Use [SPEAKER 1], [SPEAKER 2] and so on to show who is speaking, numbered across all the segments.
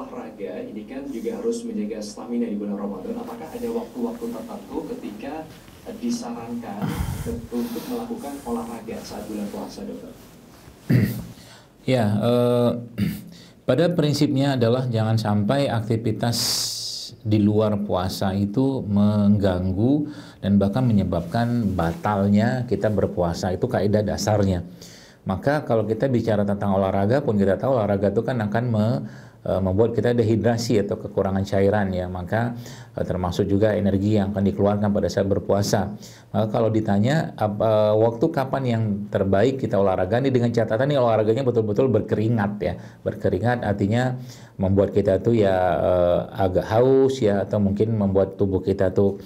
[SPEAKER 1] olahraga ini kan juga harus menjaga stamina di bulan Ramadan. Apakah ada waktu-waktu tertentu ketika eh, disarankan untuk melakukan olahraga saat bulan puasa, dokter? Ya, eh, pada prinsipnya adalah jangan sampai aktivitas di luar puasa itu mengganggu dan bahkan menyebabkan batalnya kita berpuasa itu kaidah dasarnya. Maka kalau kita bicara tentang olahraga pun kita tahu olahraga itu kan akan me, Eh, membuat kita dehidrasi atau kekurangan cairan ya maka eh, termasuk juga energi yang akan dikeluarkan pada saat berpuasa maka kalau ditanya eh, waktu kapan yang terbaik kita olahraga ini dengan catatan nih olahraganya betul-betul berkeringat ya berkeringat artinya membuat kita tuh ya agak haus ya atau mungkin membuat tubuh kita tuh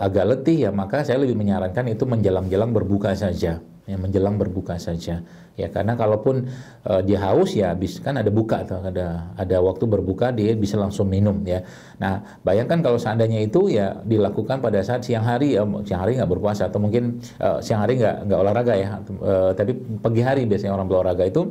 [SPEAKER 1] agak letih ya maka saya lebih menyarankan itu menjelang-jelang berbuka saja ya, menjelang berbuka saja ya karena kalaupun uh, dia haus ya habis kan ada buka atau ada ada waktu berbuka dia bisa langsung minum ya nah bayangkan kalau seandainya itu ya dilakukan pada saat siang hari ya siang hari nggak berpuasa atau mungkin uh, siang hari nggak nggak olahraga ya uh, tapi pagi hari biasanya orang berolahraga itu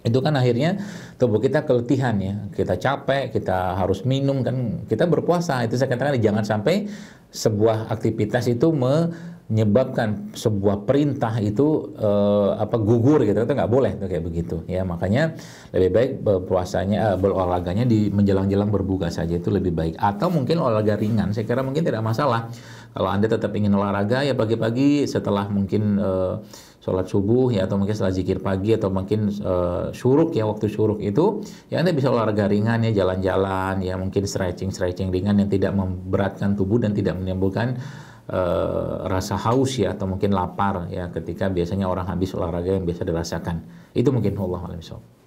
[SPEAKER 1] itu kan akhirnya tubuh kita keletihan ya kita capek kita harus minum kan kita berpuasa itu saya katakan jangan sampai sebuah aktivitas itu me menyebabkan sebuah perintah itu eh, apa gugur gitu itu nggak boleh tuh kayak begitu ya makanya lebih baik puasanya eh, berolahraganya di menjelang-jelang berbuka saja itu lebih baik atau mungkin olahraga ringan saya kira mungkin tidak masalah kalau anda tetap ingin olahraga ya pagi-pagi setelah mungkin eh, sholat subuh ya atau mungkin setelah zikir pagi atau mungkin eh, syuruk ya waktu syuruk itu ya anda bisa olahraga ringan ya jalan-jalan ya mungkin stretching stretching ringan yang tidak memberatkan tubuh dan tidak menimbulkan Eh, rasa haus ya atau mungkin lapar ya ketika biasanya orang habis olahraga yang biasa dirasakan itu mungkin Allah alam